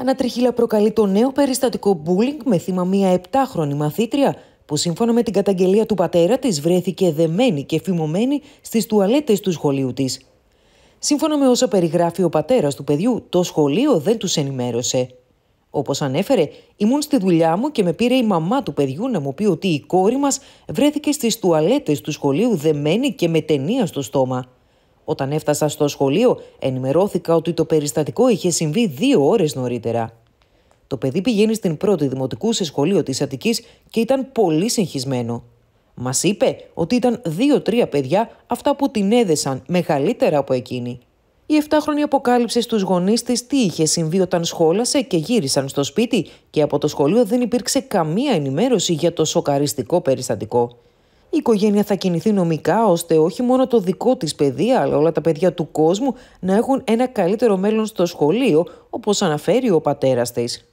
Ανατριχίλα προκαλεί το νέο περιστατικό bullying με θύμα μία 7χρονη μαθήτρια που σύμφωνα με την καταγγελία του πατέρα της βρέθηκε δεμένη και φημωμένη στις τουαλέτες του σχολείου της. Σύμφωνα με όσα περιγράφει ο πατέρας του παιδιού, το σχολείο δεν τους ενημέρωσε. Όπως ανέφερε, ήμουν στη δουλειά μου και με πήρε η μαμά του παιδιού να μου πει ότι η κόρη μας βρέθηκε στις τουαλέτες του σχολείου δεμένη και με ταινία στο στόμα. Όταν έφτασα στο σχολείο, ενημερώθηκα ότι το περιστατικό είχε συμβεί δύο ώρες νωρίτερα. Το παιδί πηγαίνει στην πρώτη δημοτικού σε σχολείο της Αττικής και ήταν πολύ συγχυσμένο. Μας είπε ότι ήταν δύο-τρία παιδιά αυτά που την έδεσαν μεγαλύτερα από εκείνη. Η 7χρονη αποκάλυψε στους γονείς της τι είχε συμβεί όταν σχόλασε και γύρισαν στο σπίτι και από το σχολείο δεν υπήρξε καμία ενημέρωση για το σοκαριστικό περιστατικό η οικογένεια θα κινηθεί νομικά ώστε όχι μόνο το δικό της παιδί αλλά όλα τα παιδιά του κόσμου να έχουν ένα καλύτερο μέλλον στο σχολείο όπως αναφέρει ο πατέρας της.